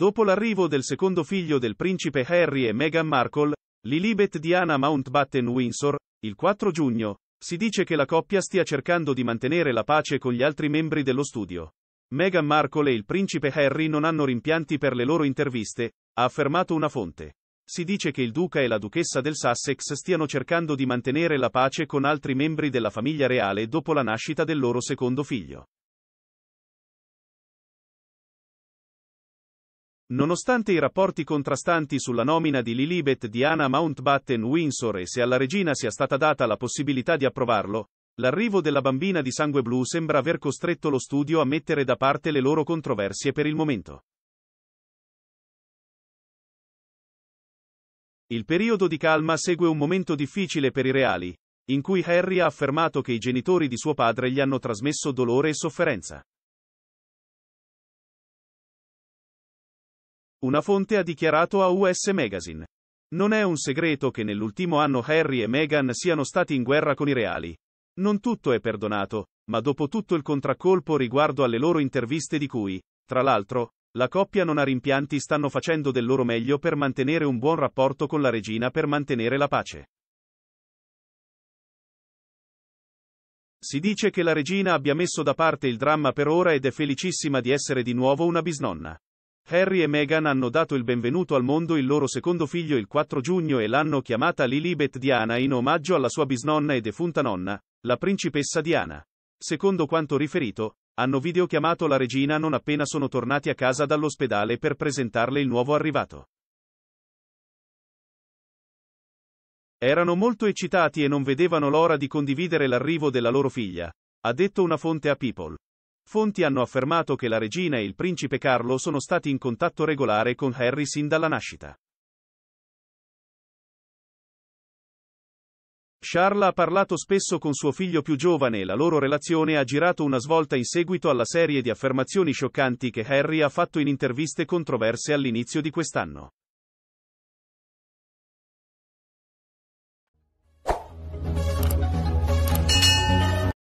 Dopo l'arrivo del secondo figlio del principe Harry e Meghan Markle, Lilibet Diana Mountbatten Windsor, il 4 giugno, si dice che la coppia stia cercando di mantenere la pace con gli altri membri dello studio. Meghan Markle e il principe Harry non hanno rimpianti per le loro interviste, ha affermato una fonte. Si dice che il duca e la duchessa del Sussex stiano cercando di mantenere la pace con altri membri della famiglia reale dopo la nascita del loro secondo figlio. Nonostante i rapporti contrastanti sulla nomina di Lilibet di Anna Mountbatten Windsor e se alla regina sia stata data la possibilità di approvarlo, l'arrivo della bambina di sangue blu sembra aver costretto lo studio a mettere da parte le loro controversie per il momento. Il periodo di calma segue un momento difficile per i reali, in cui Harry ha affermato che i genitori di suo padre gli hanno trasmesso dolore e sofferenza. Una fonte ha dichiarato a US Magazine. Non è un segreto che nell'ultimo anno Harry e Meghan siano stati in guerra con i reali. Non tutto è perdonato, ma dopo tutto il contraccolpo riguardo alle loro interviste di cui, tra l'altro, la coppia non ha rimpianti stanno facendo del loro meglio per mantenere un buon rapporto con la regina per mantenere la pace. Si dice che la regina abbia messo da parte il dramma per ora ed è felicissima di essere di nuovo una bisnonna. Harry e Meghan hanno dato il benvenuto al mondo il loro secondo figlio il 4 giugno e l'hanno chiamata Lilibet Diana in omaggio alla sua bisnonna e defunta nonna, la principessa Diana. Secondo quanto riferito, hanno videochiamato la regina non appena sono tornati a casa dall'ospedale per presentarle il nuovo arrivato. Erano molto eccitati e non vedevano l'ora di condividere l'arrivo della loro figlia, ha detto una fonte a People. Fonti hanno affermato che la regina e il principe Carlo sono stati in contatto regolare con Harry sin dalla nascita. Charles ha parlato spesso con suo figlio più giovane e la loro relazione ha girato una svolta in seguito alla serie di affermazioni scioccanti che Harry ha fatto in interviste controverse all'inizio di quest'anno.